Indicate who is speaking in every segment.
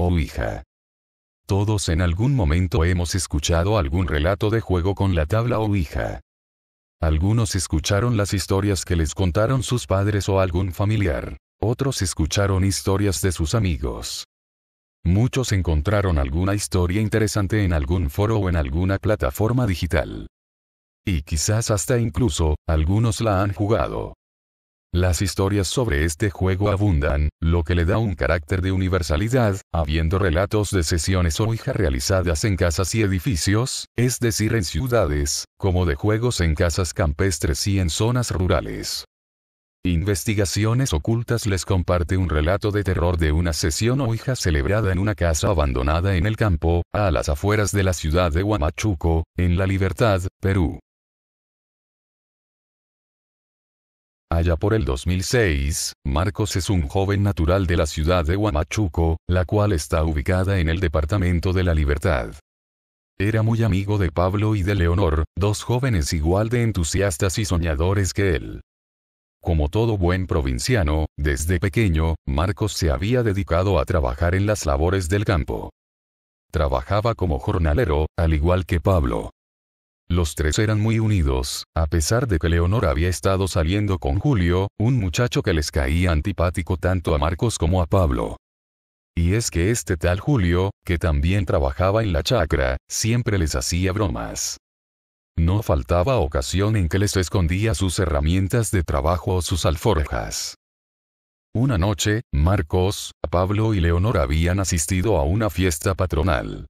Speaker 1: o oh, hija. Todos en algún momento hemos escuchado algún relato de juego con la tabla o oh, hija. Algunos escucharon las historias que les contaron sus padres o algún familiar, otros escucharon historias de sus amigos. Muchos encontraron alguna historia interesante en algún foro o en alguna plataforma digital. Y quizás hasta incluso, algunos la han jugado. Las historias sobre este juego abundan, lo que le da un carácter de universalidad, habiendo relatos de sesiones o hija realizadas en casas y edificios, es decir en ciudades, como de juegos en casas campestres y en zonas rurales. Investigaciones Ocultas les comparte un relato de terror de una sesión o hija celebrada en una casa abandonada en el campo, a las afueras de la ciudad de Huamachuco, en La Libertad, Perú. Allá por el 2006, Marcos es un joven natural de la ciudad de Huamachuco, la cual está ubicada en el Departamento de la Libertad. Era muy amigo de Pablo y de Leonor, dos jóvenes igual de entusiastas y soñadores que él. Como todo buen provinciano, desde pequeño, Marcos se había dedicado a trabajar en las labores del campo. Trabajaba como jornalero, al igual que Pablo. Los tres eran muy unidos, a pesar de que Leonor había estado saliendo con Julio, un muchacho que les caía antipático tanto a Marcos como a Pablo. Y es que este tal Julio, que también trabajaba en la chacra, siempre les hacía bromas. No faltaba ocasión en que les escondía sus herramientas de trabajo o sus alforjas. Una noche, Marcos, Pablo y Leonor habían asistido a una fiesta patronal.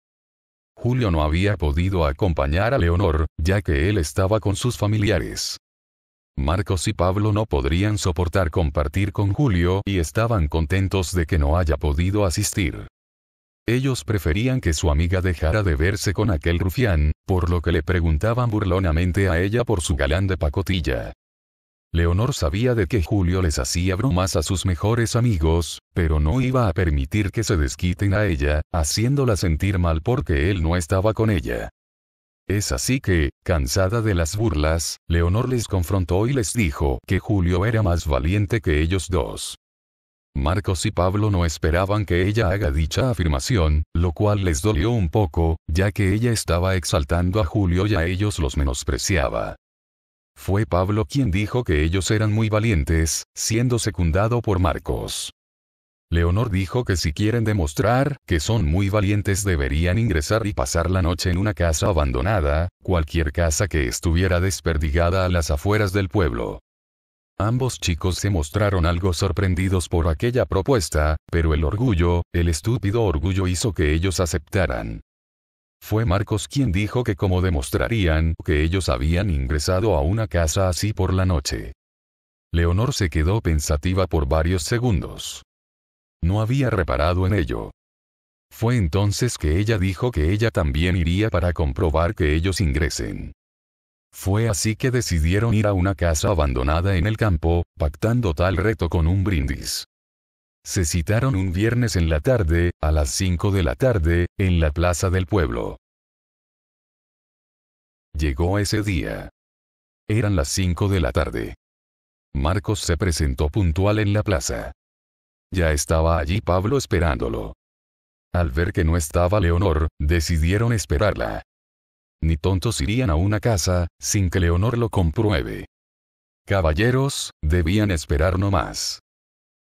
Speaker 1: Julio no había podido acompañar a Leonor, ya que él estaba con sus familiares. Marcos y Pablo no podrían soportar compartir con Julio y estaban contentos de que no haya podido asistir. Ellos preferían que su amiga dejara de verse con aquel rufián, por lo que le preguntaban burlonamente a ella por su galán de pacotilla. Leonor sabía de que Julio les hacía bromas a sus mejores amigos, pero no iba a permitir que se desquiten a ella, haciéndola sentir mal porque él no estaba con ella. Es así que, cansada de las burlas, Leonor les confrontó y les dijo que Julio era más valiente que ellos dos. Marcos y Pablo no esperaban que ella haga dicha afirmación, lo cual les dolió un poco, ya que ella estaba exaltando a Julio y a ellos los menospreciaba. Fue Pablo quien dijo que ellos eran muy valientes, siendo secundado por Marcos. Leonor dijo que si quieren demostrar que son muy valientes deberían ingresar y pasar la noche en una casa abandonada, cualquier casa que estuviera desperdigada a las afueras del pueblo. Ambos chicos se mostraron algo sorprendidos por aquella propuesta, pero el orgullo, el estúpido orgullo hizo que ellos aceptaran. Fue Marcos quien dijo que como demostrarían que ellos habían ingresado a una casa así por la noche. Leonor se quedó pensativa por varios segundos. No había reparado en ello. Fue entonces que ella dijo que ella también iría para comprobar que ellos ingresen. Fue así que decidieron ir a una casa abandonada en el campo, pactando tal reto con un brindis se citaron un viernes en la tarde, a las 5 de la tarde, en la plaza del pueblo. Llegó ese día. Eran las 5 de la tarde. Marcos se presentó puntual en la plaza. Ya estaba allí Pablo esperándolo. Al ver que no estaba Leonor, decidieron esperarla. Ni tontos irían a una casa, sin que Leonor lo compruebe. Caballeros, debían esperar no más.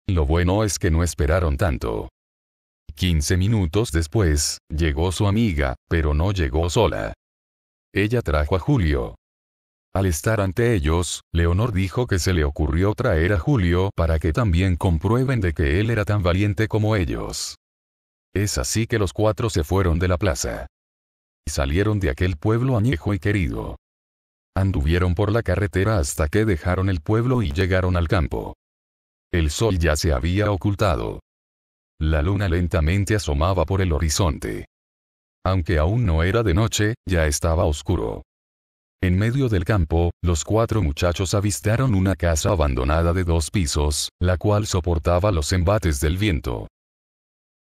Speaker 1: Lo bueno es que no esperaron tanto. 15 minutos después, llegó su amiga, pero no llegó sola. Ella trajo a Julio. Al estar ante ellos, Leonor dijo que se le ocurrió traer a Julio para que también comprueben de que él era tan valiente como ellos. Es así que los cuatro se fueron de la plaza. y Salieron de aquel pueblo añejo y querido. Anduvieron por la carretera hasta que dejaron el pueblo y llegaron al campo. El sol ya se había ocultado. La luna lentamente asomaba por el horizonte. Aunque aún no era de noche, ya estaba oscuro. En medio del campo, los cuatro muchachos avistaron una casa abandonada de dos pisos, la cual soportaba los embates del viento.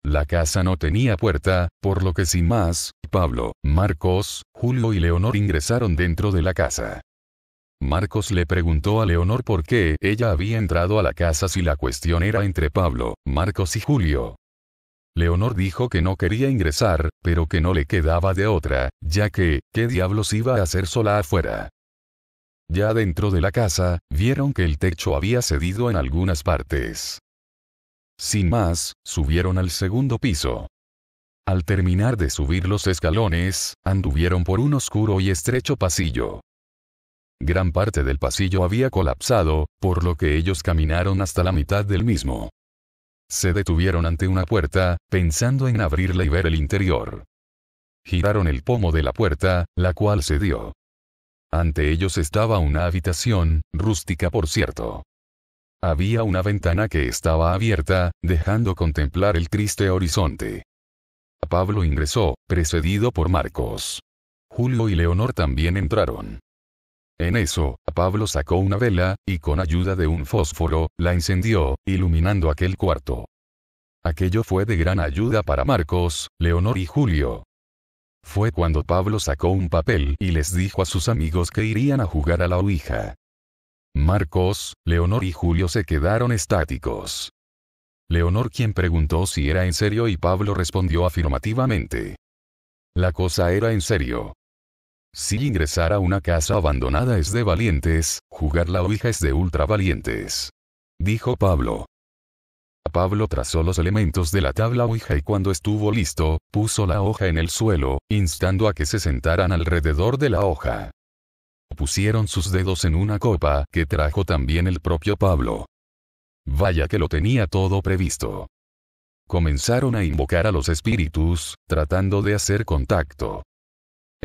Speaker 1: La casa no tenía puerta, por lo que sin más, Pablo, Marcos, Julio y Leonor ingresaron dentro de la casa. Marcos le preguntó a Leonor por qué ella había entrado a la casa si la cuestión era entre Pablo, Marcos y Julio. Leonor dijo que no quería ingresar, pero que no le quedaba de otra, ya que, ¿qué diablos iba a hacer sola afuera? Ya dentro de la casa, vieron que el techo había cedido en algunas partes. Sin más, subieron al segundo piso. Al terminar de subir los escalones, anduvieron por un oscuro y estrecho pasillo. Gran parte del pasillo había colapsado, por lo que ellos caminaron hasta la mitad del mismo. Se detuvieron ante una puerta, pensando en abrirla y ver el interior. Giraron el pomo de la puerta, la cual se dio. Ante ellos estaba una habitación, rústica por cierto. Había una ventana que estaba abierta, dejando contemplar el triste horizonte. Pablo ingresó, precedido por Marcos. Julio y Leonor también entraron. En eso, Pablo sacó una vela, y con ayuda de un fósforo, la encendió, iluminando aquel cuarto. Aquello fue de gran ayuda para Marcos, Leonor y Julio. Fue cuando Pablo sacó un papel y les dijo a sus amigos que irían a jugar a la Ouija. Marcos, Leonor y Julio se quedaron estáticos. Leonor quien preguntó si era en serio y Pablo respondió afirmativamente. La cosa era en serio. Si ingresar a una casa abandonada es de valientes, jugar la Ouija es de ultravalientes. Dijo Pablo. Pablo trazó los elementos de la tabla Ouija y cuando estuvo listo, puso la hoja en el suelo, instando a que se sentaran alrededor de la hoja. Pusieron sus dedos en una copa que trajo también el propio Pablo. Vaya que lo tenía todo previsto. Comenzaron a invocar a los espíritus, tratando de hacer contacto.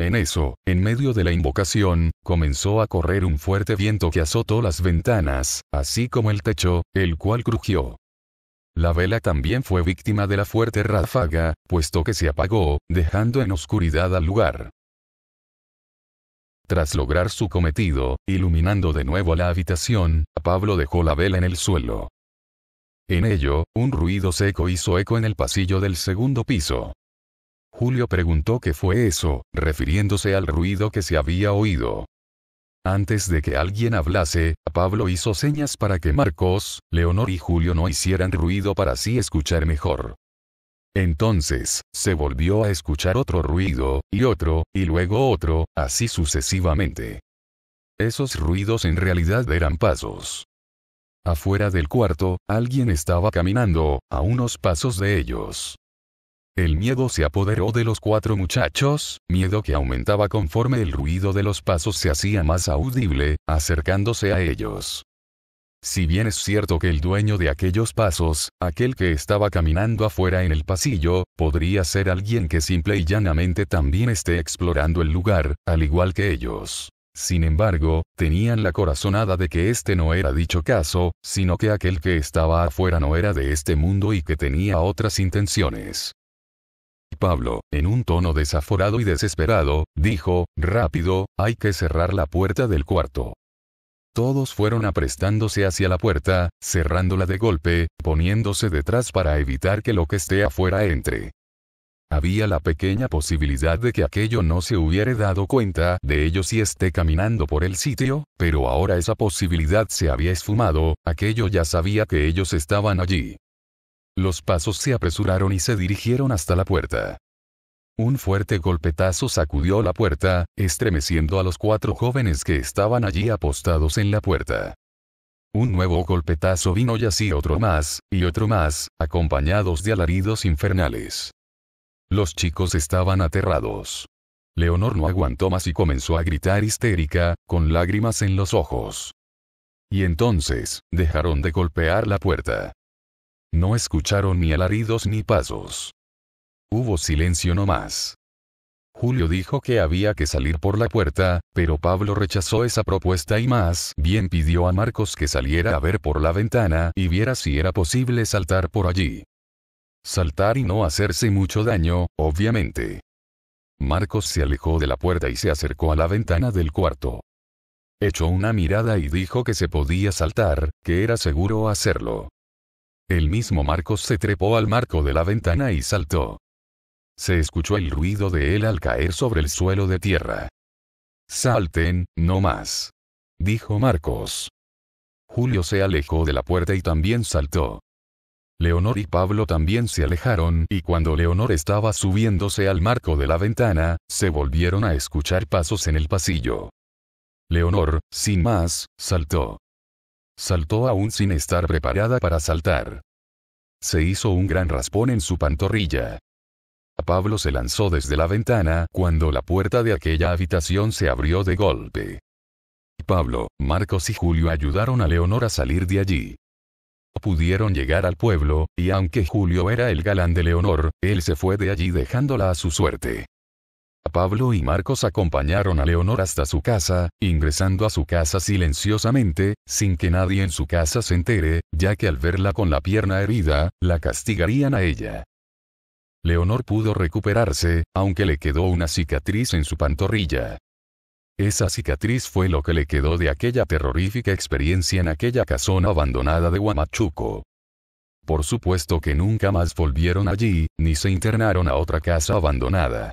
Speaker 1: En eso, en medio de la invocación, comenzó a correr un fuerte viento que azotó las ventanas, así como el techo, el cual crujió. La vela también fue víctima de la fuerte ráfaga, puesto que se apagó, dejando en oscuridad al lugar. Tras lograr su cometido, iluminando de nuevo la habitación, Pablo dejó la vela en el suelo. En ello, un ruido seco hizo eco en el pasillo del segundo piso. Julio preguntó qué fue eso, refiriéndose al ruido que se había oído. Antes de que alguien hablase, Pablo hizo señas para que Marcos, Leonor y Julio no hicieran ruido para así escuchar mejor. Entonces, se volvió a escuchar otro ruido, y otro, y luego otro, así sucesivamente. Esos ruidos en realidad eran pasos. Afuera del cuarto, alguien estaba caminando, a unos pasos de ellos. El miedo se apoderó de los cuatro muchachos, miedo que aumentaba conforme el ruido de los pasos se hacía más audible, acercándose a ellos. Si bien es cierto que el dueño de aquellos pasos, aquel que estaba caminando afuera en el pasillo, podría ser alguien que simple y llanamente también esté explorando el lugar, al igual que ellos. Sin embargo, tenían la corazonada de que este no era dicho caso, sino que aquel que estaba afuera no era de este mundo y que tenía otras intenciones. Pablo, en un tono desaforado y desesperado, dijo, Rápido, hay que cerrar la puerta del cuarto. Todos fueron aprestándose hacia la puerta, cerrándola de golpe, poniéndose detrás para evitar que lo que esté afuera entre. Había la pequeña posibilidad de que aquello no se hubiera dado cuenta de ello si esté caminando por el sitio, pero ahora esa posibilidad se había esfumado, aquello ya sabía que ellos estaban allí. Los pasos se apresuraron y se dirigieron hasta la puerta. Un fuerte golpetazo sacudió la puerta, estremeciendo a los cuatro jóvenes que estaban allí apostados en la puerta. Un nuevo golpetazo vino y así otro más, y otro más, acompañados de alaridos infernales. Los chicos estaban aterrados. Leonor no aguantó más y comenzó a gritar histérica, con lágrimas en los ojos. Y entonces, dejaron de golpear la puerta. No escucharon ni alaridos ni pasos. Hubo silencio no más. Julio dijo que había que salir por la puerta, pero Pablo rechazó esa propuesta y más bien pidió a Marcos que saliera a ver por la ventana y viera si era posible saltar por allí. Saltar y no hacerse mucho daño, obviamente. Marcos se alejó de la puerta y se acercó a la ventana del cuarto. Echó una mirada y dijo que se podía saltar, que era seguro hacerlo. El mismo Marcos se trepó al marco de la ventana y saltó. Se escuchó el ruido de él al caer sobre el suelo de tierra. Salten, no más. Dijo Marcos. Julio se alejó de la puerta y también saltó. Leonor y Pablo también se alejaron y cuando Leonor estaba subiéndose al marco de la ventana, se volvieron a escuchar pasos en el pasillo. Leonor, sin más, saltó. Saltó aún sin estar preparada para saltar. Se hizo un gran raspón en su pantorrilla. Pablo se lanzó desde la ventana cuando la puerta de aquella habitación se abrió de golpe. Pablo, Marcos y Julio ayudaron a Leonor a salir de allí. Pudieron llegar al pueblo, y aunque Julio era el galán de Leonor, él se fue de allí dejándola a su suerte. Pablo y Marcos acompañaron a Leonor hasta su casa, ingresando a su casa silenciosamente, sin que nadie en su casa se entere, ya que al verla con la pierna herida, la castigarían a ella. Leonor pudo recuperarse, aunque le quedó una cicatriz en su pantorrilla. Esa cicatriz fue lo que le quedó de aquella terrorífica experiencia en aquella casona abandonada de Huamachuco. Por supuesto que nunca más volvieron allí, ni se internaron a otra casa abandonada.